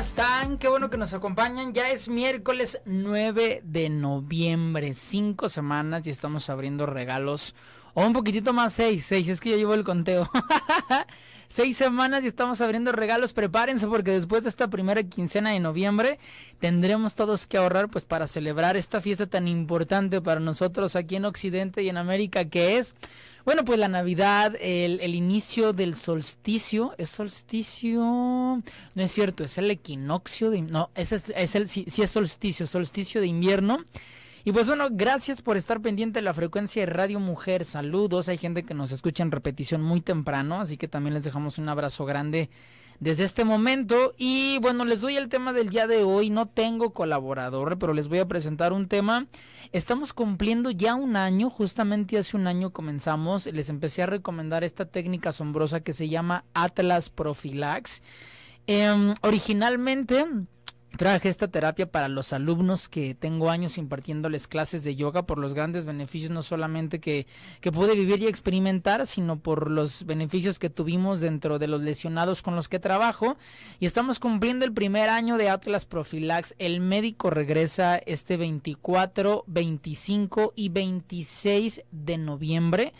están? Qué bueno que nos acompañan. Ya es miércoles 9 de noviembre, cinco semanas y estamos abriendo regalos o un poquitito más, seis, seis, es que yo llevo el conteo. seis semanas y estamos abriendo regalos. Prepárense porque después de esta primera quincena de noviembre tendremos todos que ahorrar pues para celebrar esta fiesta tan importante para nosotros aquí en Occidente y en América que es, bueno, pues la Navidad, el, el inicio del solsticio. ¿Es solsticio? No es cierto, es el equinoccio de... No, es, es el, si sí es solsticio, solsticio de invierno. Y pues bueno, gracias por estar pendiente de la frecuencia de Radio Mujer. Saludos, hay gente que nos escucha en repetición muy temprano, así que también les dejamos un abrazo grande desde este momento. Y bueno, les doy el tema del día de hoy. No tengo colaborador, pero les voy a presentar un tema. Estamos cumpliendo ya un año, justamente hace un año comenzamos. Les empecé a recomendar esta técnica asombrosa que se llama Atlas Profilax. Em, originalmente... Traje esta terapia para los alumnos que tengo años impartiéndoles clases de yoga por los grandes beneficios, no solamente que, que pude vivir y experimentar, sino por los beneficios que tuvimos dentro de los lesionados con los que trabajo. Y estamos cumpliendo el primer año de Atlas Profilax. El médico regresa este 24, 25 y 26 de noviembre.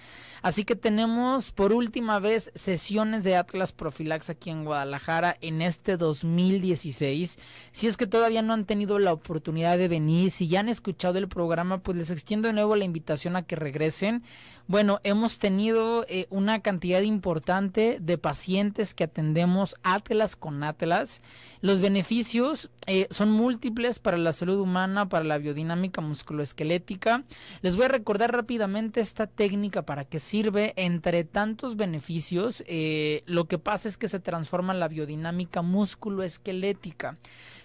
Así que tenemos por última vez sesiones de Atlas Profilax aquí en Guadalajara en este 2016. Si es que todavía no han tenido la oportunidad de venir, si ya han escuchado el programa, pues les extiendo de nuevo la invitación a que regresen. Bueno, hemos tenido eh, una cantidad importante de pacientes que atendemos Atlas con Atlas. Los beneficios eh, son múltiples para la salud humana, para la biodinámica musculoesquelética. Les voy a recordar rápidamente esta técnica para que sirve entre tantos beneficios. Eh, lo que pasa es que se transforma la biodinámica musculoesquelética.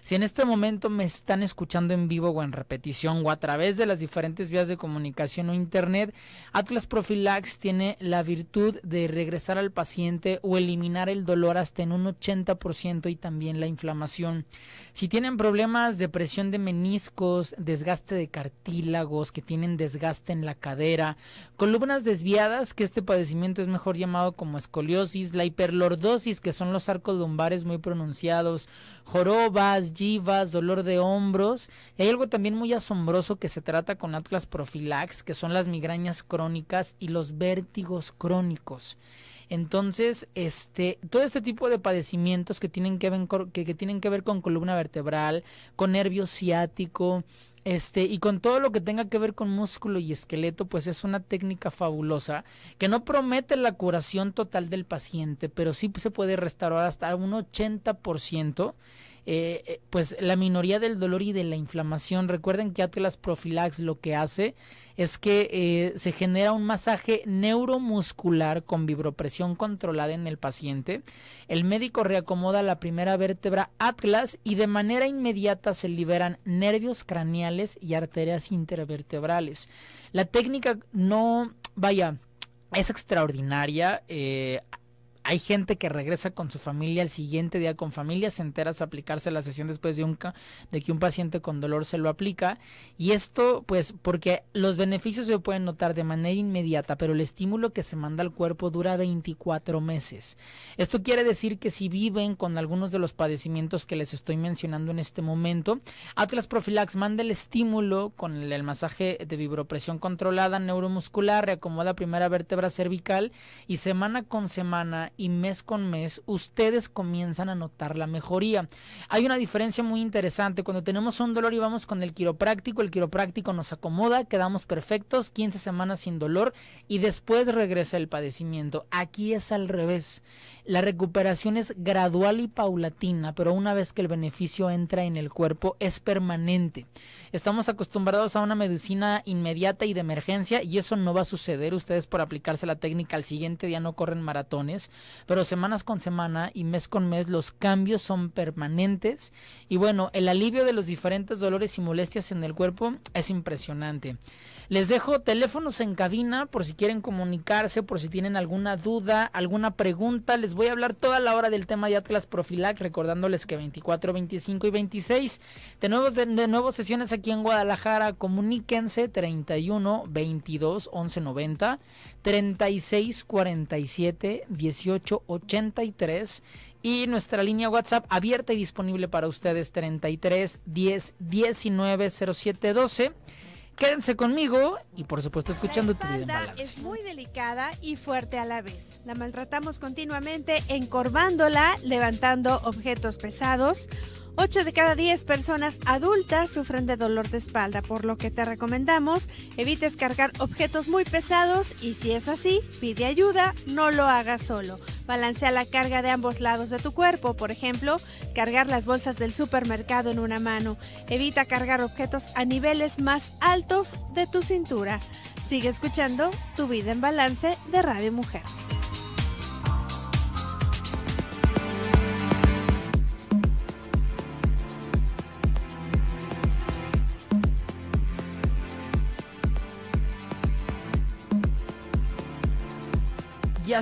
Si en este momento me están escuchando en vivo o en repetición o a través de las diferentes vías de comunicación o internet, Atlas Profilax tiene la virtud de regresar al paciente o eliminar el dolor hasta en un 80% y también la inflamación. Si tienen problemas de presión de meniscos, desgaste de cartílagos, que tienen desgaste en la cadera, columnas desviadas, que este padecimiento es mejor llamado como escoliosis, la hiperlordosis, que son los arcos lumbares muy pronunciados, jorobas, dolor de hombros. hay algo también muy asombroso que se trata con Atlas Profilax, que son las migrañas crónicas y los vértigos crónicos. Entonces, este, todo este tipo de padecimientos que tienen que ver, que, tienen que ver con columna vertebral, con nervio ciático, este, y con todo lo que tenga que ver con músculo y esqueleto, pues es una técnica fabulosa que no promete la curación total del paciente, pero sí se puede restaurar hasta un 80% eh, eh, pues la minoría del dolor y de la inflamación. Recuerden que Atlas Profilax lo que hace es que eh, se genera un masaje neuromuscular con vibropresión controlada en el paciente. El médico reacomoda la primera vértebra atlas y de manera inmediata se liberan nervios craneales y arterias intervertebrales. La técnica no, vaya, es extraordinaria. Hay gente que regresa con su familia el siguiente día con familias enteras a aplicarse la sesión después de, un, de que un paciente con dolor se lo aplica. Y esto, pues, porque los beneficios se pueden notar de manera inmediata, pero el estímulo que se manda al cuerpo dura 24 meses. Esto quiere decir que si viven con algunos de los padecimientos que les estoy mencionando en este momento, Atlas Profilax manda el estímulo con el, el masaje de vibropresión controlada neuromuscular, reacomoda primera vértebra cervical y semana con semana y mes con mes ustedes comienzan a notar la mejoría. Hay una diferencia muy interesante. Cuando tenemos un dolor y vamos con el quiropráctico, el quiropráctico nos acomoda, quedamos perfectos, 15 semanas sin dolor y después regresa el padecimiento. Aquí es al revés. La recuperación es gradual y paulatina, pero una vez que el beneficio entra en el cuerpo es permanente. Estamos acostumbrados a una medicina inmediata y de emergencia y eso no va a suceder. Ustedes por aplicarse la técnica al siguiente día no corren maratones, pero semanas con semana y mes con mes los cambios son permanentes. Y bueno, el alivio de los diferentes dolores y molestias en el cuerpo es impresionante. Les dejo teléfonos en cabina por si quieren comunicarse, por si tienen alguna duda, alguna pregunta. Les Voy a hablar toda la hora del tema de Atlas Profilac, recordándoles que 24, 25 y 26 de de, de nuevo sesiones aquí en Guadalajara. Comuníquense 31 22 11 90, 36 47 18 83 y nuestra línea WhatsApp abierta y disponible para ustedes 33 10 19 07 12. Quédense conmigo y por supuesto escuchando tu vida en Es muy delicada y fuerte a la vez. La maltratamos continuamente encorvándola, levantando objetos pesados 8 de cada 10 personas adultas sufren de dolor de espalda, por lo que te recomendamos evites cargar objetos muy pesados y si es así, pide ayuda, no lo hagas solo. Balancea la carga de ambos lados de tu cuerpo, por ejemplo, cargar las bolsas del supermercado en una mano. Evita cargar objetos a niveles más altos de tu cintura. Sigue escuchando Tu vida en balance de Radio Mujer.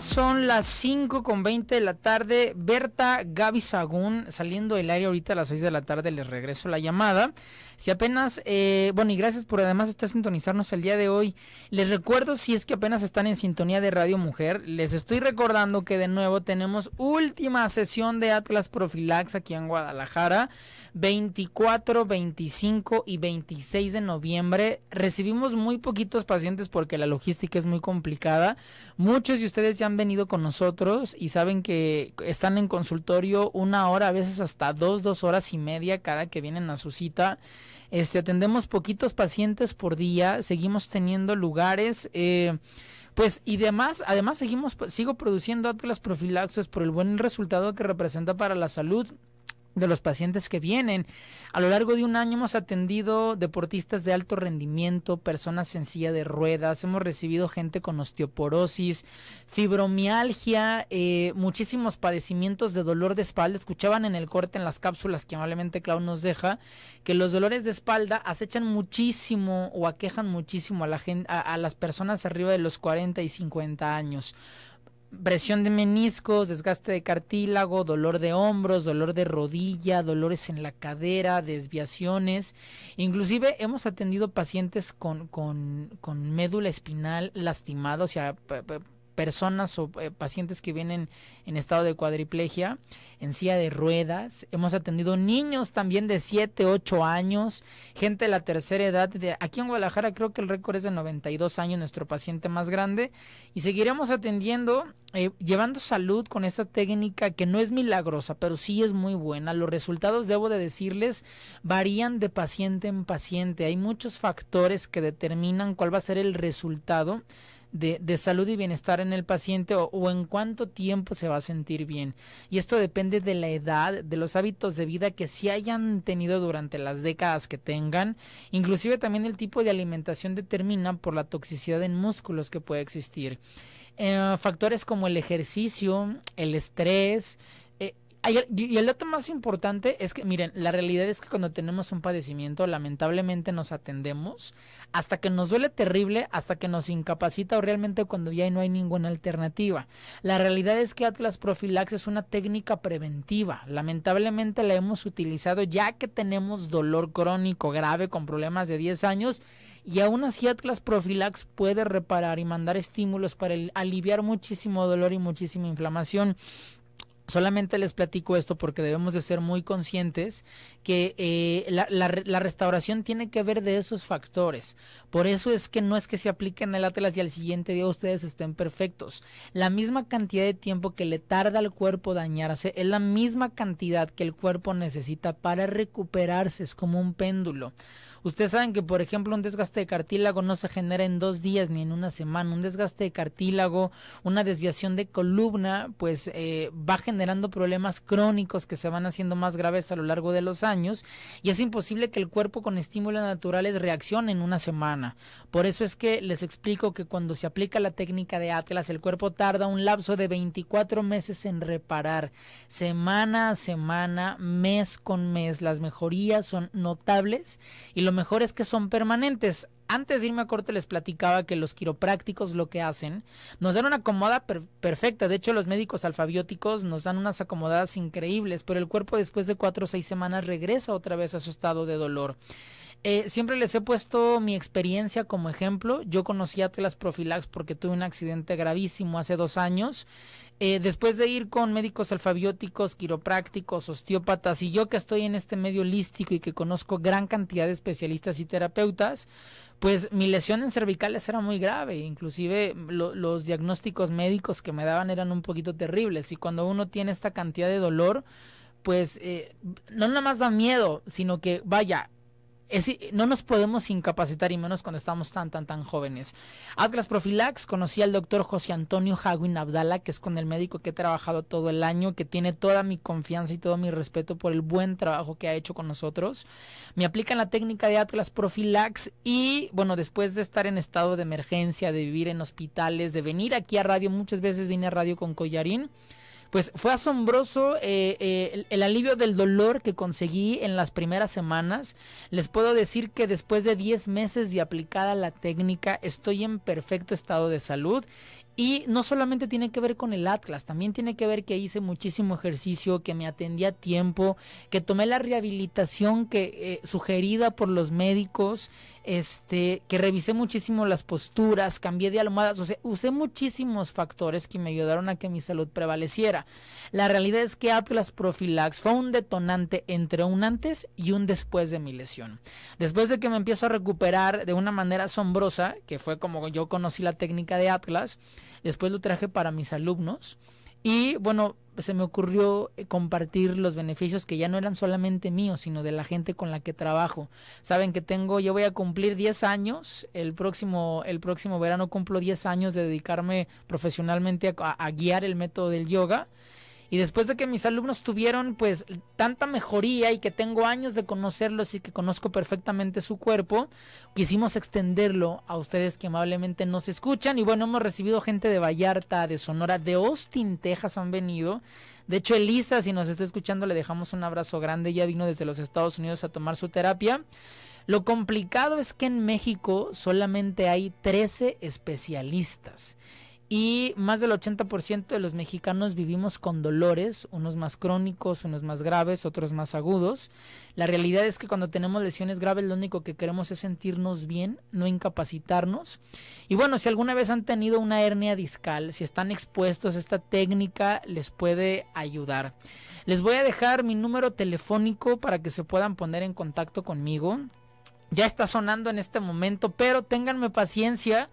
son las 5 con 20 de la tarde. Berta Gaby Sagún, saliendo del aire ahorita a las 6 de la tarde, les regreso la llamada. Si apenas, eh, bueno, y gracias por además estar sintonizarnos el día de hoy. Les recuerdo, si es que apenas están en sintonía de Radio Mujer, les estoy recordando que de nuevo tenemos última sesión de Atlas Profilax aquí en Guadalajara, 24, 25 y 26 de noviembre. Recibimos muy poquitos pacientes porque la logística es muy complicada. Muchos de ustedes ya han venido con nosotros y saben que están en consultorio una hora, a veces hasta dos, dos horas y media cada que vienen a su cita. Este, atendemos poquitos pacientes por día, seguimos teniendo lugares. Eh, pues y demás, además seguimos, sigo produciendo Atlas Profilaxis por el buen resultado que representa para la salud de los pacientes que vienen. A lo largo de un año hemos atendido deportistas de alto rendimiento, personas en silla de ruedas, hemos recibido gente con osteoporosis, fibromialgia, eh, muchísimos padecimientos de dolor de espalda. Escuchaban en el corte, en las cápsulas que amablemente Clau nos deja, que los dolores de espalda acechan muchísimo o aquejan muchísimo a, la gente, a, a las personas arriba de los 40 y 50 años presión de meniscos, desgaste de cartílago, dolor de hombros, dolor de rodilla, dolores en la cadera, desviaciones. Inclusive hemos atendido pacientes con, con, con médula espinal lastimada, o sea, personas o eh, pacientes que vienen en estado de cuadriplegia, en silla de ruedas. Hemos atendido niños también de 7, 8 años, gente de la tercera edad. De, aquí en Guadalajara creo que el récord es de 92 años, nuestro paciente más grande. Y seguiremos atendiendo, eh, llevando salud con esta técnica que no es milagrosa, pero sí es muy buena. Los resultados, debo de decirles, varían de paciente en paciente. Hay muchos factores que determinan cuál va a ser el resultado de, salud y bienestar en el paciente o, en cuánto tiempo se va a sentir bien. Y esto depende de la edad, de los hábitos de vida que se hayan tenido durante las décadas que tengan. Inclusive también el tipo de alimentación determina por la toxicidad en músculos que puede existir. Eh, factores como el ejercicio, el estrés, y el dato más importante es que, miren, la realidad es que cuando tenemos un padecimiento, lamentablemente nos atendemos hasta que nos duele terrible, hasta que nos incapacita o realmente cuando ya no hay ninguna alternativa. La realidad es que Atlas Profilax es una técnica preventiva. Lamentablemente la hemos utilizado ya que tenemos dolor crónico grave con problemas de 10 años y aún así Atlas Profilax puede reparar y mandar estímulos para aliviar muchísimo dolor y muchísima inflamación. Solamente les platico esto porque debemos de ser muy conscientes que eh, la, restauración tiene que ver de esos factores. Por eso es que no es que se apliquen el Atlas y al siguiente día ustedes estén perfectos. La misma cantidad de tiempo que le tarda al cuerpo dañarse es la misma cantidad que el cuerpo necesita para recuperarse. Es como un péndulo. Ustedes saben que, por ejemplo, un desgaste de cartílago no se genera en dos días ni en una semana. Un desgaste de cartílago, una desviación de columna, pues bajen eh, generando problemas crónicos que se van haciendo más graves a lo largo de los años y es imposible que el cuerpo con estímulos naturales reaccione en una semana. Por eso es que les explico que cuando se aplica la técnica de Atlas, el cuerpo tarda un lapso de 24 meses en reparar. Semana a semana, mes con mes, las mejorías son notables y lo mejor es que son permanentes. Antes de irme a corte les platicaba que los quiroprácticos lo que hacen, nos dan una acomoda perfecta, de hecho los médicos alfabióticos nos dan unas acomodadas increíbles, pero el cuerpo después de cuatro o seis semanas regresa otra vez a su estado de dolor. Eh, siempre les he puesto mi experiencia como ejemplo. Yo conocí a Telas Profilax porque tuve un accidente gravísimo hace dos años. Eh, después de ir con médicos alfabióticos, quiroprácticos, osteópatas, y yo que estoy en este medio holístico y que conozco gran cantidad de especialistas y terapeutas, pues mi lesión en cervicales era muy grave, inclusive mm, los diagnósticos médicos que me daban eran un poquito terribles y cuando uno tiene esta cantidad de dolor, pues eh, no nada más da miedo, sino que vaya, es, no nos podemos incapacitar y menos cuando estamos tan, tan, tan jóvenes. Atlas Profilax, conocí al doctor José Antonio Jagüin Abdala, que es con el médico que he trabajado todo el año, que tiene toda mi confianza y todo mi respeto por el buen trabajo que ha hecho con nosotros. Me aplican la técnica de Atlas Profilax y, bueno, después de estar en estado de emergencia, de vivir en hospitales, de venir aquí a radio, muchas veces vine a radio con collarín. Pues fue asombroso eh, eh, el, el, alivio del dolor que conseguí en las primeras semanas. Les puedo decir que después de 10 meses de aplicada la técnica estoy en perfecto estado de salud y no solamente tiene que ver con el Atlas, también tiene que ver que hice muchísimo ejercicio, que me atendí a tiempo, que tomé la rehabilitación que eh, sugerida por los médicos, este, que revisé muchísimo las posturas, cambié de almohadas, o sea, usé muchísimos factores que me ayudaron a que mi salud prevaleciera. La realidad es que Atlas Profilax fue un detonante entre un antes y un después de mi lesión. Después de que me empiezo a recuperar de una manera asombrosa, que fue como yo conocí la técnica de Atlas, Después lo traje para mis alumnos. Y bueno, se me ocurrió eh, compartir los beneficios que ya no eran solamente míos, sino de la gente con la que trabajo. Saben que tengo, yo voy a cumplir diez años, el próximo, el próximo verano cumplo diez años de dedicarme profesionalmente a guiar el método del yoga. Y después de que mis alumnos tuvieron pues tanta mejoría y que tengo años de conocerlos y que conozco perfectamente su cuerpo, quisimos extenderlo a ustedes que amablemente nos escuchan. Y bueno, hemos recibido gente de Vallarta, de Sonora, de Austin, Texas han venido. De hecho, Elisa, si nos está escuchando, le dejamos un abrazo grande. Ya vino desde los Estados Unidos a tomar su terapia. Lo complicado es que en México solamente hay 13 especialistas y más del 80% de los mexicanos vivimos con dolores, unos más crónicos, unos más graves, otros más agudos. La realidad es que cuando tenemos lesiones graves lo único que queremos es sentirnos bien, no incapacitarnos. Y bueno, si alguna vez han tenido una hernia discal, si están expuestos, esta técnica les puede ayudar. Les voy a dejar mi número telefónico para que se puedan poner en contacto conmigo. Ya está sonando en este momento, pero ténganme paciencia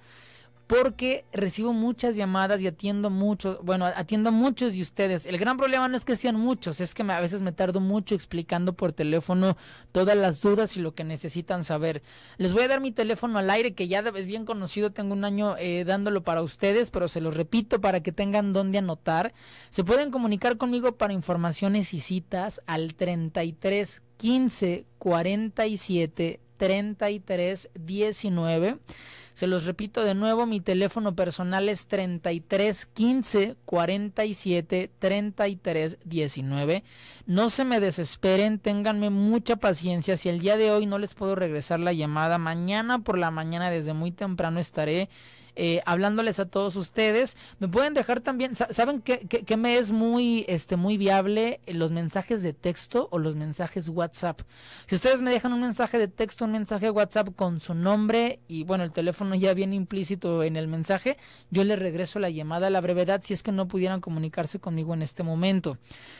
porque recibo muchas llamadas y atiendo muchos, bueno, atiendo a muchos de ustedes. El gran problema no es que sean muchos, es que a veces me tardo mucho explicando por teléfono todas las dudas y lo que necesitan saber. Les voy a dar mi teléfono al aire, que ya es bien conocido, tengo un año eh, dándolo para ustedes, pero se lo repito para que tengan dónde anotar. Se pueden comunicar conmigo para informaciones y citas al 33 15 47 33 19. Se los repito de nuevo, mi teléfono personal es 33 15 47 33 19. No se me desesperen, ténganme mucha paciencia. Si el día de hoy no les puedo regresar la llamada, mañana por la mañana desde muy temprano estaré eh, hablándoles a todos ustedes. Me pueden dejar también, ¿saben qué, me es muy, este, muy viable? Eh, los mensajes de texto o los mensajes WhatsApp. Si ustedes me dejan un mensaje de texto, un mensaje WhatsApp con su nombre y bueno, el teléfono ya viene implícito en el mensaje, yo les regreso la llamada a la brevedad si es que no pudieran comunicarse conmigo en este momento.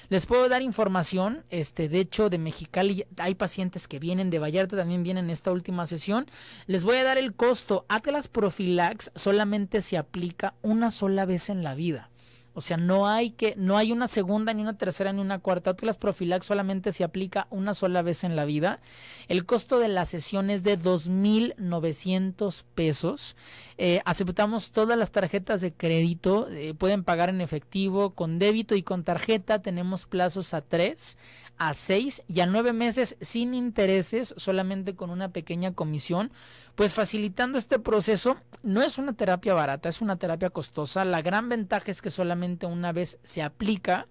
Les puedo dar información, este, de hecho, de Mexicali hay pacientes que vienen, de Vallarta también vienen en esta última sesión. Les voy a dar el costo. Atlas Profilax solamente se aplica una sola vez en la vida. O sea, no hay que, no hay una segunda, ni una tercera, ni una cuarta. las Profilax solamente se aplica una sola vez en la vida. El costo de la sesión es de 2,900 pesos. Eh, aceptamos todas las tarjetas de crédito. Eh, pueden pagar en efectivo, con débito y con tarjeta. Tenemos plazos a 3, a 6 y a 9 meses sin intereses, solamente con una pequeña comisión pues facilitando este proceso, no es una terapia barata, es una terapia costosa. La gran ventaja es que solamente una vez se aplica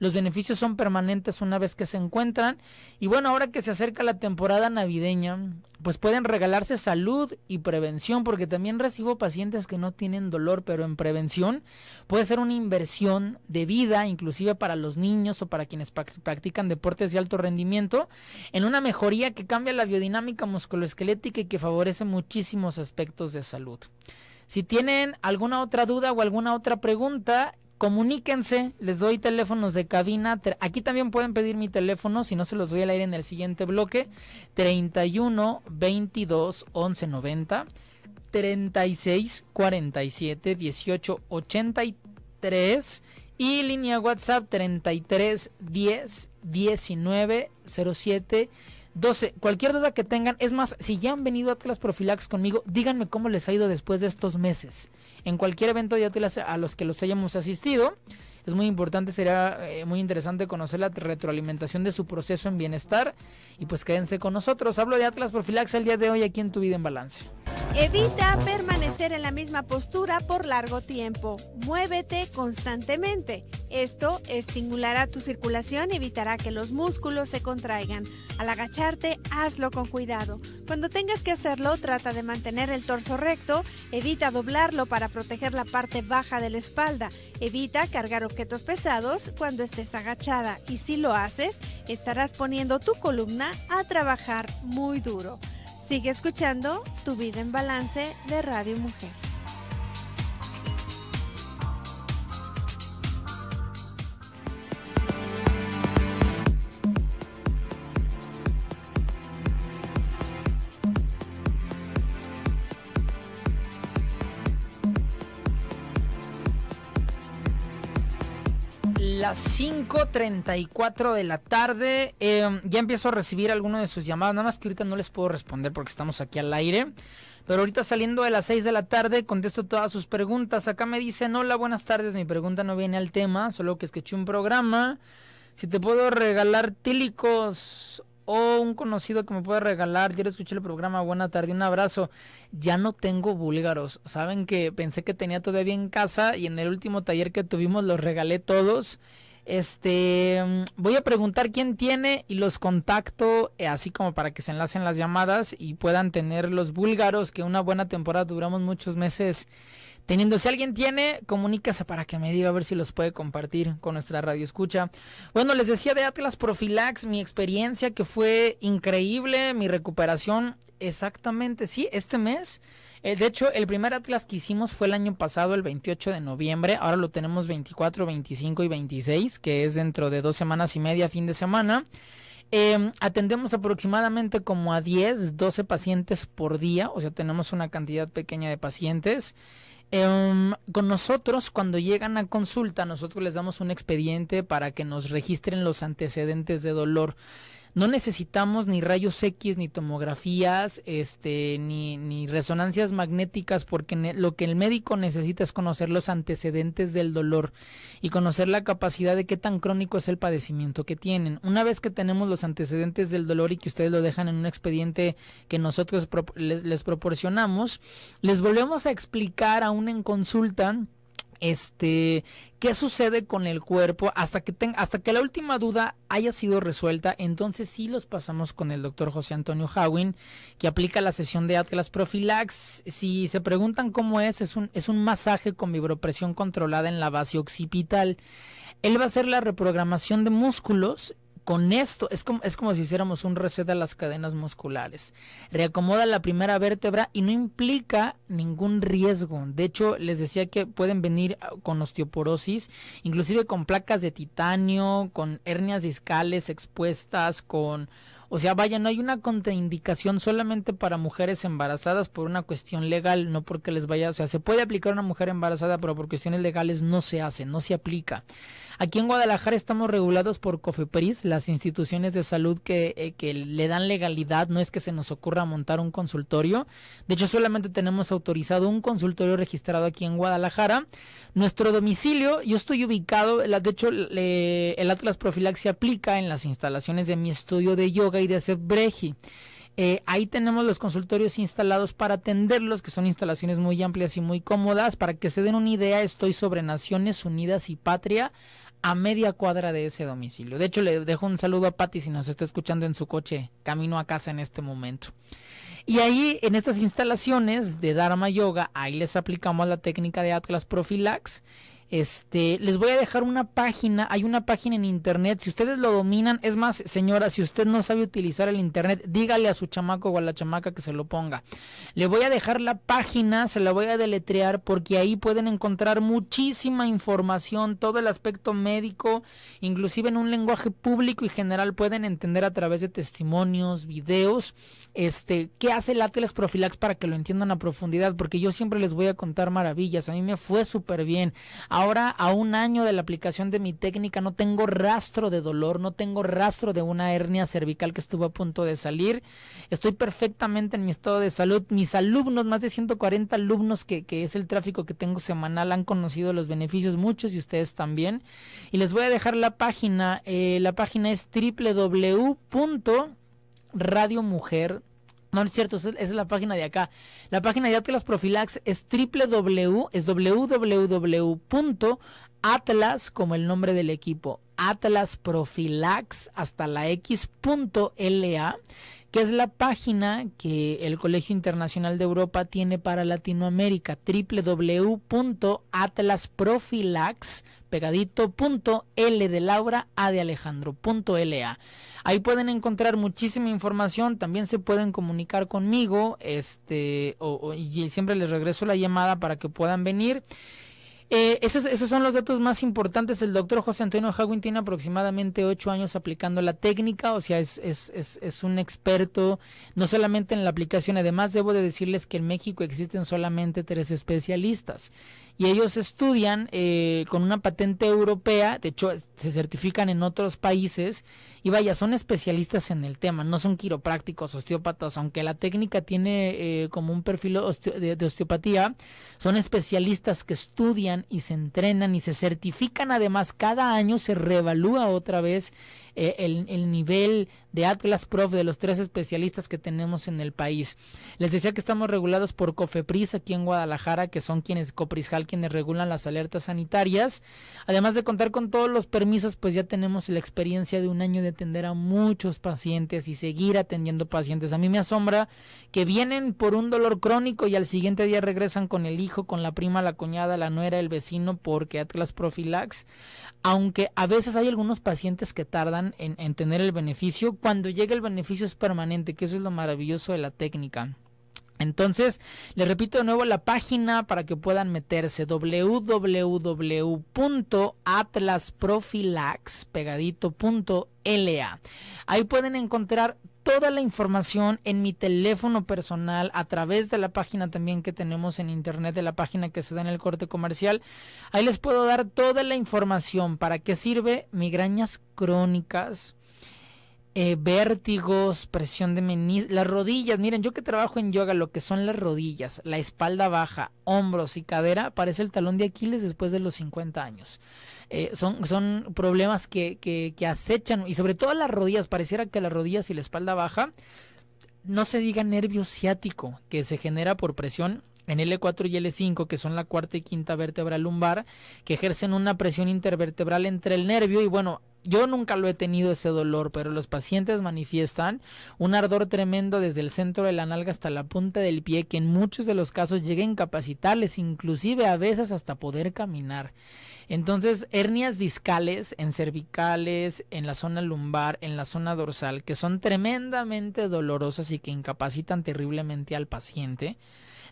los beneficios son permanentes una vez que se encuentran. Y bueno, ahora que se acerca la temporada navideña, pues pueden regalarse salud y prevención, porque también recibo pacientes que no tienen dolor, pero en prevención puede ser una inversión de vida, inclusive para los niños o para quienes practican deportes de alto rendimiento, en una mejoría que cambia la biodinámica musculoesquelética y que favorece muchísimos aspectos de salud. Si tienen alguna otra duda o alguna otra pregunta, comuníquense, les doy teléfonos de cabina. Aquí también pueden pedir mi teléfono, si no se los doy al aire en el siguiente bloque. 31 22 11 90 36 47 18 83 y línea WhatsApp 33 10 19 07 12. Cualquier duda que tengan, es más, si ya han venido a Atlas Profilax conmigo, díganme cómo les ha ido después de estos meses. En cualquier evento de Atlas a los que los hayamos asistido. Es muy importante, será eh, muy interesante conocer la retroalimentación de su proceso en bienestar. Y pues quédense con nosotros. Hablo de Atlas Profilaxia el día de hoy aquí en Tu Vida en Balance. Evita permanecer en la misma postura por largo tiempo. Muévete constantemente. Esto estimulará tu circulación y evitará que los músculos se contraigan. Al agacharte, hazlo con cuidado. Cuando tengas que hacerlo, trata de mantener el torso recto, evita doblarlo para proteger la parte baja de la espalda, evita cargar o pesados cuando estés agachada y si lo haces, estarás poniendo tu columna a trabajar muy duro. Sigue escuchando Tu vida en balance de Radio Mujer. 5.34 de la tarde. Em, ya empiezo a recibir alguno de sus llamadas. Nada más que ahorita no les puedo responder porque estamos aquí al aire. Pero ahorita saliendo de las 6 de la tarde contesto todas sus preguntas. Acá me dicen, hola, buenas tardes. Mi pregunta no viene al tema, solo que escuché un programa. Si te puedo regalar tílicos o un conocido que me pueda regalar. Yo le escuché el programa, buena tarde, un abrazo. Ya no tengo búlgaros. Saben que pensé que tenía todavía en casa y en el último taller que tuvimos los regalé todos este, mm, voy a preguntar quién tiene y los contacto, eh, así como para que se enlacen las llamadas y puedan tener los búlgaros, que una buena temporada duramos muchos meses teniendo. Si alguien tiene, comuníquese para que me diga a ver si los puede compartir con nuestra radio escucha. Bueno, les decía de Atlas Profilax, mi experiencia que fue increíble, mi recuperación. Exactamente, sí, este mes eh, de hecho, el primer Atlas que hicimos fue el año pasado, el 28 de noviembre. Ahora lo tenemos 24, 25 y 26, que es dentro de dos semanas y media, fin de semana. Em, atendemos aproximadamente como a 10, 12 pacientes por día, o sea, tenemos una cantidad pequeña de pacientes. Em, con nosotros, cuando llegan a consulta, nosotros les damos un expediente para que nos registren los antecedentes de dolor no necesitamos ni rayos X, ni tomografías, este, ni, resonancias magnéticas, porque lo que el médico necesita es conocer los antecedentes del dolor y conocer la capacidad de qué tan crónico es el padecimiento que tienen. Una vez que tenemos los antecedentes del dolor y que ustedes lo dejan en un expediente que nosotros les, les proporcionamos, les volvemos a explicar aún en consulta este, qué sucede con el cuerpo hasta que, hasta que la última duda haya sido resuelta. Entonces sí los pasamos con el doctor José Antonio Hawin, que aplica la sesión de Atlas Profilax. Si se preguntan cómo es, es un, es un masaje con vibropresión controlada en la base occipital. Él va a hacer la reprogramación de músculos con esto es como, es como si hiciéramos un reset a las cadenas musculares. Reacomoda la primera vértebra y no implica ningún riesgo. De hecho, les decía que pueden venir ah, con osteoporosis, inclusive con placas de titanio, con hernias discales expuestas, con o sea, vaya, no hay una contraindicación solamente para mujeres embarazadas por una cuestión legal, no porque les vaya, o sea, se puede aplicar a una mujer embarazada, pero por cuestiones legales no se hace, no se aplica. Aquí en Guadalajara estamos regulados por COFEPRIS, las instituciones de salud que, eh, que le dan legalidad, no es que se nos ocurra montar un consultorio. De hecho, solamente tenemos autorizado un consultorio registrado aquí en Guadalajara. Nuestro domicilio, yo estoy ubicado, de hecho, el Atlas Profilaxia aplica en las instalaciones de mi estudio de yoga y de eh, ahí tenemos los consultorios instalados para atenderlos, que son instalaciones muy amplias y muy cómodas. Para que se den una idea, estoy sobre Naciones Unidas y Patria a media cuadra de ese domicilio. De hecho, le dejo un saludo a Patti si nos está escuchando en su coche camino a casa en este momento. Y ahí, en estas instalaciones de Dharma Yoga, ahí les aplicamos la técnica de Atlas Profilax este, les voy a dejar una página, hay una página en internet, si ustedes lo dominan, es más, señora, si usted no sabe utilizar el internet, dígale a su chamaco o a la chamaca que se lo ponga. Le voy a dejar la página, se la voy a deletrear porque ahí pueden encontrar muchísima información, todo el aspecto médico, inclusive en un lenguaje público y general pueden entender a través de testimonios, videos, este, qué hace el Atlas Profilax para que lo entiendan a profundidad, porque yo siempre les voy a contar maravillas, a mí me fue súper bien. Ahora, a un año de la aplicación de mi técnica, no tengo rastro de dolor, no tengo rastro de una hernia cervical que estuvo a punto de salir. Estoy perfectamente en mi estado de salud. Mis alumnos, más de 140 alumnos, que, es el tráfico que tengo semanal, han conocido los beneficios, muchos y ustedes también. Y les voy a dejar la página. Eh, la página es www.radiomujer.com no, es cierto, esa es la página de acá. La página de Atlas Profilax es www, es www Atlas como el nombre del equipo, Atlas Profilax hasta la X.LA, que es la página que el Colegio Internacional de Europa tiene para Latinoamérica, www.atlasprofilax, l de Laura, a de alejandro Alejandro.la. Ahí pueden encontrar muchísima información, también se pueden comunicar conmigo, este, y siempre les regreso la llamada para que puedan venir. Eh, esos, esos, son los datos más importantes. El doctor José Antonio Hagwin tiene aproximadamente ocho años aplicando la técnica, o sea, es, es, es, es, un experto no solamente en la aplicación, además debo de decirles que en México existen solamente tres especialistas y ellos estudian eh, con una patente europea, de hecho se certifican en otros países y vaya, son especialistas en el tema, no son quiroprácticos, osteópatas, aunque la técnica tiene eh, como un perfil de, osteopatía, son especialistas que estudian y se entrenan y se certifican, además cada año se revalúa otra vez eh, el, nivel de Atlas Prof de los tres especialistas que tenemos en el país. Les decía que estamos regulados por COFEPRIS aquí en Guadalajara, que son quienes COPRISJAL quienes regulan las alertas sanitarias. Además de contar con todos los permisos, pues ya tenemos la experiencia de un año de atender a muchos pacientes y seguir atendiendo pacientes. A mí me asombra que vienen por un dolor crónico y al siguiente día regresan con el hijo, con la prima, la cuñada, la nuera, el vecino, porque Atlas Profilax, aunque a veces hay algunos pacientes que tardan en, en tener el beneficio, cuando llega el beneficio es permanente, que eso es lo maravilloso de la técnica. Entonces, les repito de nuevo la página para que puedan meterse www.atlasprofilaxpegadito.la. Ahí pueden encontrar toda la información en mi teléfono personal a través de la página también que tenemos en internet, de la página que se da en el corte comercial. Ahí les puedo dar toda la información para qué sirve migrañas crónicas, eh, vértigos, presión de menis, las rodillas. Miren, yo que trabajo en yoga, lo que son las rodillas, la espalda baja, hombros y cadera, parece el talón de Aquiles después de los 50 años. Eh, son, son problemas que, que, que acechan y sobre todo las rodillas, pareciera que las rodillas y la espalda baja no se diga nervio ciático que se genera por presión en L4 y L5, que son la cuarta y quinta vértebra lumbar, que ejercen una presión intervertebral entre el nervio y bueno, yo nunca lo he tenido ese dolor, pero los pacientes manifiestan un ardor tremendo desde el centro de la nalga hasta la punta del pie que en muchos de los casos llega a incapacitarles, inclusive a veces hasta poder caminar. Entonces, hernias discales en cervicales, en la zona lumbar, en la zona dorsal, que son tremendamente dolorosas y que incapacitan terriblemente al paciente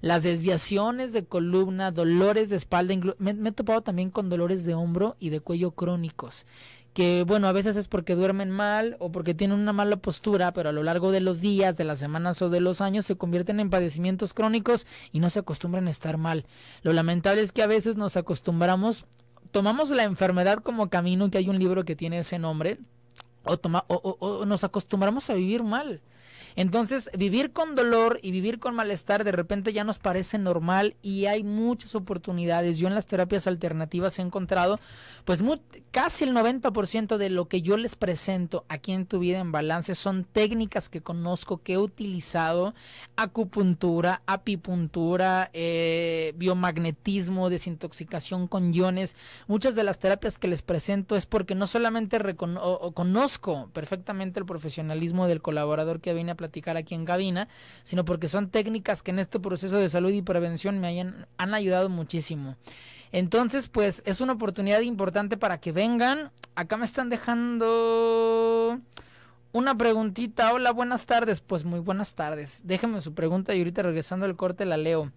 las desviaciones de columna, dolores de espalda, me, he topado también con dolores de hombro y de cuello crónicos que bueno, a veces es porque duermen mal o porque tienen una mala postura, pero a lo largo de los días, de las semanas o de los años se convierten en padecimientos crónicos y no se acostumbran a estar mal. Lo lamentable es que a veces nos acostumbramos, tomamos la enfermedad como camino, que hay un libro que tiene ese nombre, o, nos acostumbramos a vivir mal. Entonces, vivir con dolor y vivir con malestar de repente ya nos parece normal y hay muchas oportunidades. Yo en las terapias alternativas he encontrado, pues casi el 90% de lo que yo les presento aquí en Tu Vida en Balance son técnicas que conozco, que he utilizado, acupuntura, apipuntura, eh, biomagnetismo, desintoxicación con iones. Muchas de las terapias que les presento es porque no solamente conozco conozco perfectamente el profesionalismo del colaborador que viene a platicar aquí en Gabina, sino porque son técnicas que en este proceso de salud y prevención me hayan, han ayudado muchísimo. Entonces, pues es una oportunidad importante para que vengan. Acá me están dejando una preguntita. Hola, buenas tardes. Pues muy buenas tardes. Déjenme su pregunta y ahorita regresando al corte la leo.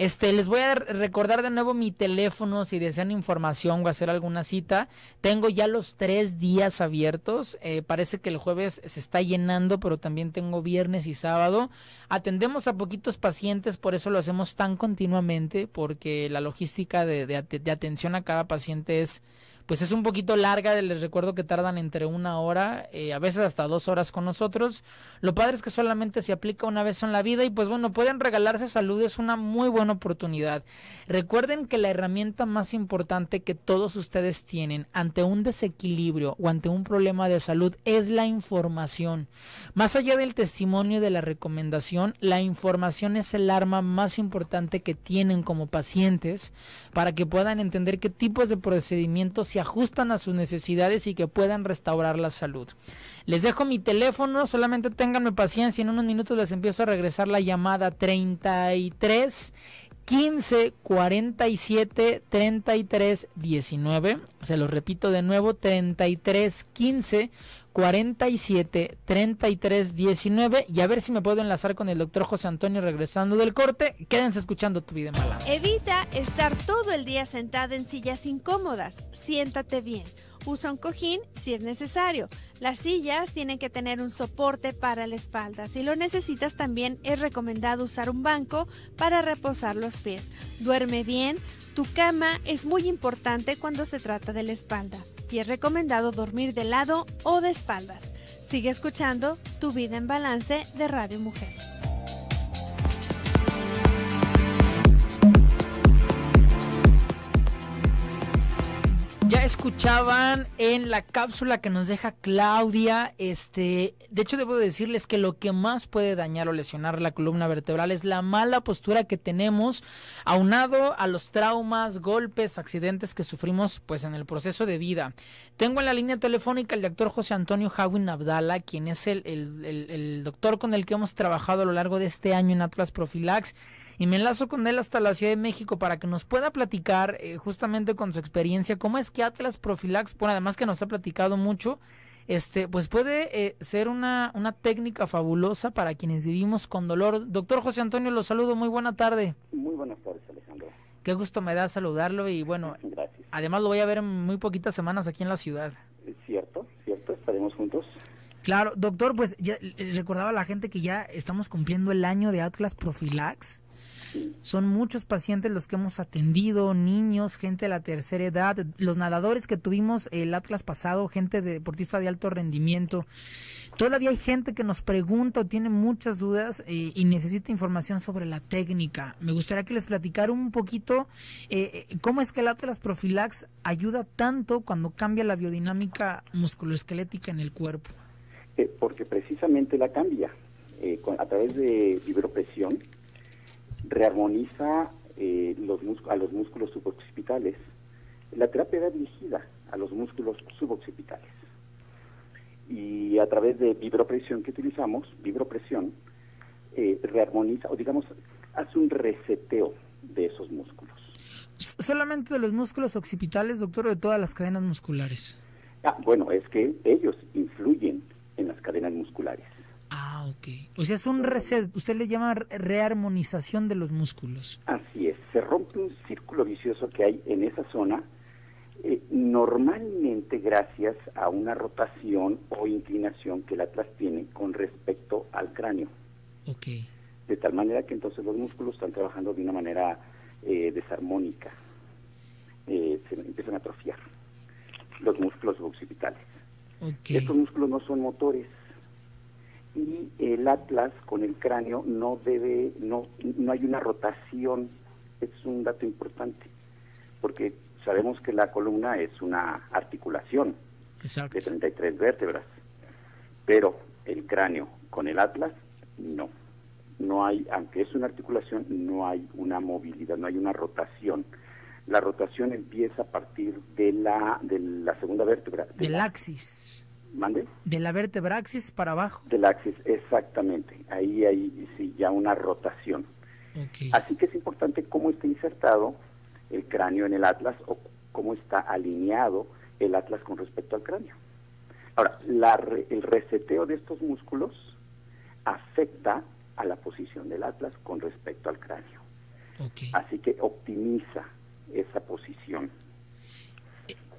Este, les voy a recordar de nuevo mi teléfono si desean información o hacer alguna cita. Tengo ya los tres días abiertos. Eh, parece que el jueves se está llenando, pero también tengo viernes y sábado. Atendemos a poquitos pacientes, por eso lo hacemos tan continuamente, porque la logística de atención a cada paciente es pues es un poquito larga, les recuerdo que tardan entre una hora, eh, a veces hasta dos horas con nosotros. Lo padre es que solamente se aplica una vez en la vida y pues bueno, pueden regalarse salud, es una muy buena oportunidad. Recuerden que la herramienta más importante que todos ustedes tienen ante un desequilibrio o ante un problema de salud es la información. Más allá del testimonio y de la recomendación, la información es el arma más importante que tienen como pacientes para que puedan entender qué tipos de procedimientos se ajustan a sus necesidades y que puedan restaurar la salud. Les dejo mi teléfono, solamente ténganme paciencia, en unos minutos les empiezo a regresar la llamada 33 15 47 33 19. Se los repito de nuevo, 33 15 47 33 19 y a ver si me puedo enlazar con el doctor José Antonio regresando del corte. Quédense escuchando tu vida mala. Evita estar todo el día sentada en sillas incómodas. Siéntate bien. Usa un cojín si es necesario. Las sillas tienen que tener un soporte para la espalda. Si lo necesitas también es recomendado usar un banco para reposar los pies. Duerme bien. Tu cama es muy importante cuando se trata de la espalda y es recomendado dormir de lado o de espaldas. Sigue escuchando Tu vida en balance de Radio Mujer. escuchaban en la cápsula que nos deja Claudia, este, de hecho debo decirles que lo que más puede dañar o lesionar la columna vertebral es la mala postura que tenemos, aunado a los traumas, golpes, accidentes que sufrimos pues en el proceso de vida. Tengo en la línea telefónica al doctor José Antonio Jawin Abdala, quien es el, el doctor con el que hemos trabajado a lo largo de este año en Atlas Profilax y me enlazo con él hasta la Ciudad de México para que nos pueda platicar eh, justamente con su experiencia cómo es que Atlas Profilax, bueno, además que nos ha platicado mucho, este, pues puede eh, ser una, técnica fabulosa para quienes vivimos con dolor. Doctor José Antonio, lo saludo, muy buena tarde. Muy buenas tardes, Alejandro. Qué gusto me da saludarlo y bueno, además lo voy a ver en muy poquitas semanas aquí en la ciudad. Cierto, cierto, estaremos juntos. Claro, doctor, pues eh, recordaba a la gente que ya estamos cumpliendo el año de Atlas Profilax. Son muchos pacientes los que hemos atendido, niños, gente de la tercera edad, los nadadores que tuvimos el Atlas pasado, gente de deportista de alto rendimiento. Todavía hay gente que nos pregunta o tiene muchas dudas eh, y necesita información sobre la técnica. Me gustaría que les platicara un poquito eh, eh, cómo es que el Atlas Profilax ayuda tanto cuando cambia la biodinámica musculoesquelética en el cuerpo. porque precisamente la cambia a través de vibropresión rearmoniza eh, los a los músculos suboccipitales. La terapia dirigida a los músculos suboccipitales. Y a través de vibropresión que utilizamos, vibropresión, eh, rearmoniza, o digamos, hace un reseteo de esos músculos. ¿Solamente de los músculos occipitales, doctor, de todas las cadenas musculares? Ah, bueno, es que ellos influyen en las cadenas musculares. Ah, ok. O sea, es un reset, usted le llama rearmonización de los músculos. Así es, se rompe un círculo vicioso que hay en esa zona, eh, normalmente gracias a una rotación o inclinación que el atlas tiene con respecto al cráneo. Ok. De tal manera que entonces los músculos están trabajando de una manera eh, desarmónica. Eh, se empiezan a atrofiar los músculos occipitales. Okay. Estos músculos no son motores, y el atlas con el cráneo no debe, no, no hay una rotación, es un dato importante, porque sabemos que la columna es una articulación Exacto. de 33 vértebras, pero el cráneo con el atlas no. No hay, aunque es una articulación, no hay una movilidad, no hay una rotación. La rotación empieza a partir de la, de la segunda vértebra. del axis. ¿Mande? De la vértebra axis para abajo. Del axis, exactamente. Ahí hay sí, ya una rotación. Así que es importante cómo está insertado el cráneo en el atlas o cómo está alineado el atlas con respecto al cráneo. Ahora, el reseteo de estos músculos afecta a la posición del atlas con respecto al cráneo. Así que optimiza esa posición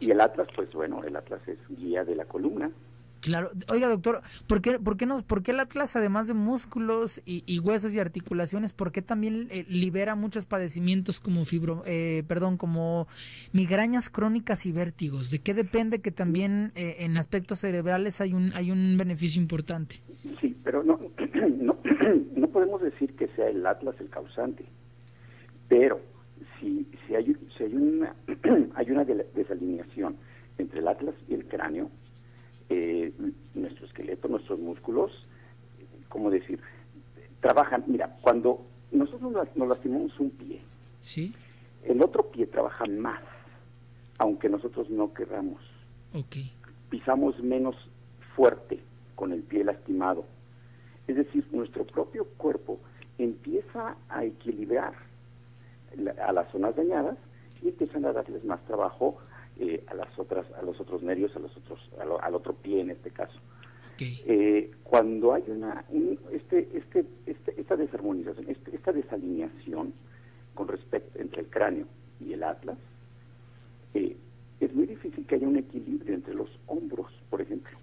y el Atlas, pues bueno, el Atlas es guía de la columna. Claro, oiga doctor, ¿por qué, por qué, no por qué el Atlas, además de músculos y, huesos y articulaciones, por qué también eh, libera muchos padecimientos como fibro, eh, perdón, como migrañas crónicas y vértigos? ¿De qué depende que también eh, en aspectos cerebrales hay un, hay un beneficio importante? Sí, pero no, no, no podemos decir que sea el Atlas el causante, pero si, hay, si hay una, hay una desalineación entre el atlas y el cráneo, eh, nuestro esqueleto, nuestros músculos, ¿cómo decir? Trabajan, mira, cuando nosotros nos lastimamos un pie, ¿Sí? el otro pie trabaja más, aunque nosotros no queramos Pisamos menos fuerte con el pie lastimado. Es decir, nuestro propio cuerpo empieza a equilibrar a las zonas dañadas y empiezan a darles más trabajo eh, a las otras a los otros nervios a los otros al otro pie en este caso eh, cuando hay una este, este, este, esta desarmonización este, esta desalineación con respecto entre el cráneo y el atlas eh, es muy difícil que haya un equilibrio entre los hombros por ejemplo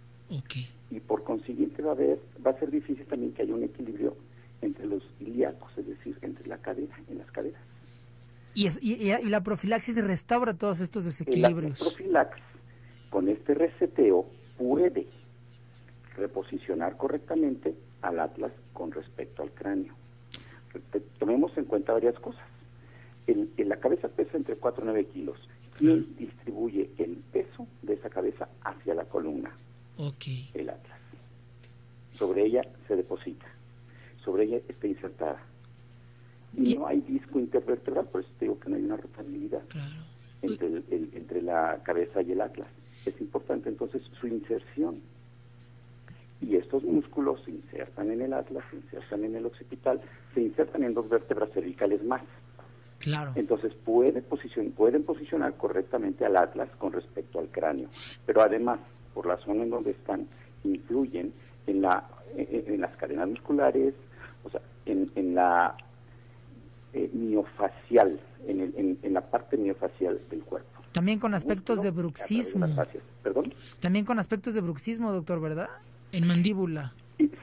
y por consiguiente va a haber va a ser difícil también que haya un equilibrio entre los ilíacos es decir entre la cadera y las caderas y, y, la profilaxis restaura todos estos desequilibrios. La profilaxis con este reseteo puede reposicionar correctamente al atlas con respecto al cráneo. Tomemos en cuenta varias cosas. la cabeza pesa entre 4 y 9 kilos. y distribuye el peso de esa cabeza hacia la columna? El atlas. Sobre ella se deposita. Sobre ella está insertada y no hay disco intervertebral, por eso digo que no hay una rotabilidad entre, la cabeza y el atlas. Es importante entonces su inserción. Y estos músculos se insertan en el atlas, se insertan en el occipital, se insertan en dos vértebras cervicales más. Claro. Entonces puede pueden posicionar correctamente al atlas con respecto al cráneo. Pero además, por la zona en donde están, incluyen en, la, las cadenas musculares, o sea, en, en la eh, miofacial, en, la parte miofacial del cuerpo. También con aspectos de bruxismo. También con aspectos de bruxismo, doctor, ¿verdad? En mandíbula.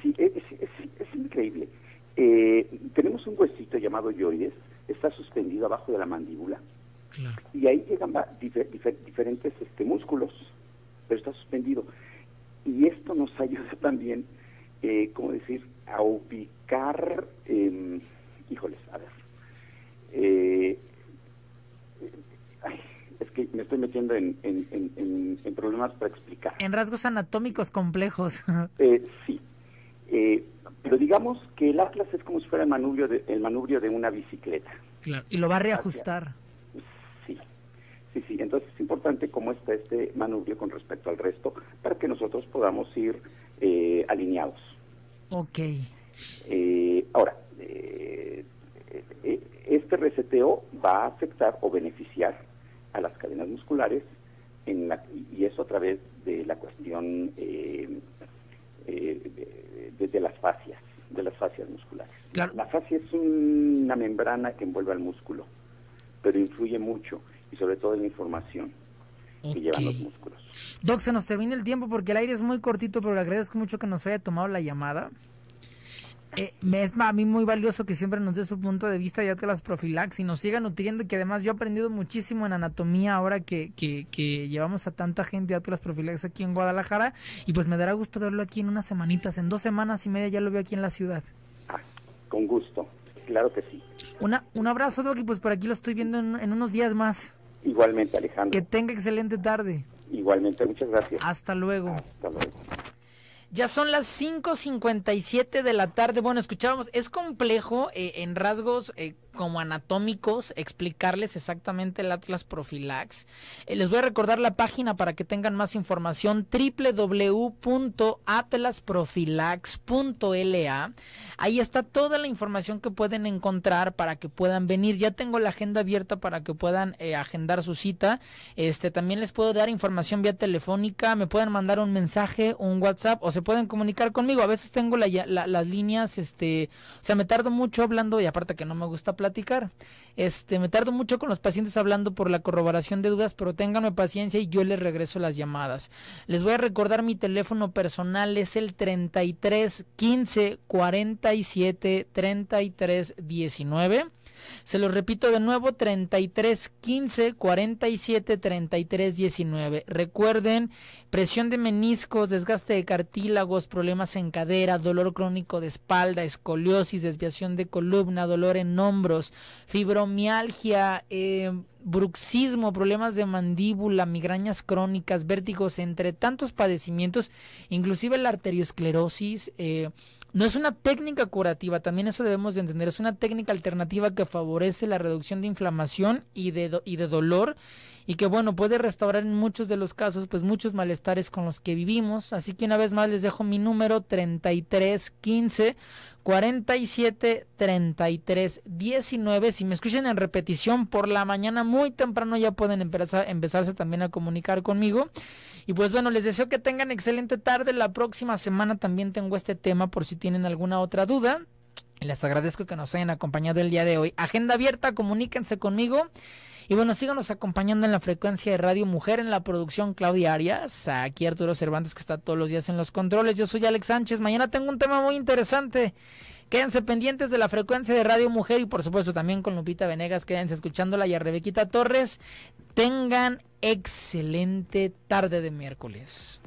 Sí, es, increíble. Eh, tenemos un huesito llamado yoides, está suspendido abajo de la mandíbula. Y ahí llegan diferentes este, músculos, pero está suspendido. Y esto nos ayuda también, eh, ¿cómo decir?, a ubicar, em, híjoles, a ver, eh, es que me estoy metiendo en, problemas para explicar. En rasgos anatómicos complejos. Eh, sí. Eh, pero digamos que el Atlas es como si fuera el manubrio de, manubrio de una bicicleta. Claro. Y lo va a reajustar. Sí. Sí, sí. Entonces es importante cómo está este manubrio con respecto al resto para que nosotros podamos ir alineados. Ok. ahora, RCTO este reseteo va a afectar o beneficiar a las cadenas musculares en y eso a través de la cuestión eh, eh de, las fascias, de las fascias musculares. La fascia es una membrana que envuelve al músculo, pero influye mucho y sobre todo en la información que llevan los músculos. Doc, se nos termina el tiempo porque el aire es muy cortito, pero le agradezco mucho que nos haya tomado la llamada eh, es a mí muy valioso que siempre nos dé su punto de vista ya que las y nos sigan nutriendo y que además yo he aprendido muchísimo en anatomía ahora que, que, llevamos a tanta gente ya que las aquí en Guadalajara y pues me dará gusto verlo aquí en unas semanitas, en dos semanas y media ya lo veo aquí en la ciudad. Ah, con gusto, claro que sí. un abrazo, Doc, y pues por aquí lo estoy viendo en, en unos días más. Igualmente, Alejandro. Que tenga excelente tarde. Igualmente, muchas gracias. Hasta luego. Hasta luego. Ya son las 5.57 de la tarde. Bueno, escuchábamos, es complejo eh, en rasgos eh, como anatómicos explicarles exactamente el Atlas Profilax. Eh, les voy a recordar la página para que tengan más información www.atlasprofilax.la. Ahí está toda la información que pueden encontrar para que puedan venir. Ya tengo la agenda abierta para que puedan eh, agendar su cita. Este también les puedo dar información vía telefónica, me pueden mandar un mensaje, un WhatsApp o se pueden comunicar conmigo. A veces tengo las líneas este, o sea, me tardo mucho hablando y aparte que no me gusta platicar. Este, me tardo mucho con los pacientes hablando por la corroboración de dudas, pero ténganme paciencia y yo les regreso las llamadas. Les voy a recordar mi teléfono personal, es el 33 15 47 33 19. Se los repito de nuevo, 33 15 47 33 19. Recuerden, presión de meniscos, desgaste de cartílagos, problemas en cadera, dolor crónico de espalda, escoliosis, desviación de columna, dolor en hombros, fibromialgia, eh, bruxismo, problemas de mandíbula, migrañas crónicas, vértigos, entre tantos padecimientos, inclusive la arteriosclerosis, eh, no es una técnica curativa, también eso debemos de entender. Es una técnica alternativa que favorece la reducción de inflamación y de, y de dolor y que bueno, puede restaurar en muchos de los casos pues muchos malestares con los que vivimos. Así que una vez más les dejo mi número 3315 47 33 19. Si me escuchan en repetición por la mañana muy temprano ya pueden empezar, empezarse también a comunicar conmigo. Y pues bueno, les deseo que tengan excelente tarde. La próxima semana también tengo este tema por si tienen alguna otra duda. Les agradezco que nos hayan acompañado el día de hoy. Agenda abierta, comuníquense conmigo. Y bueno, síganos acompañando en la frecuencia de Radio Mujer, en la producción Claudia Arias, aquí Arturo Cervantes que está todos los días en los controles. Yo soy Alex Sánchez, mañana tengo un tema muy interesante. Quédense pendientes de la frecuencia de Radio Mujer y por supuesto también con Lupita Venegas. Quédense escuchándola y a Rebequita Torres. Tengan excelente tarde de miércoles.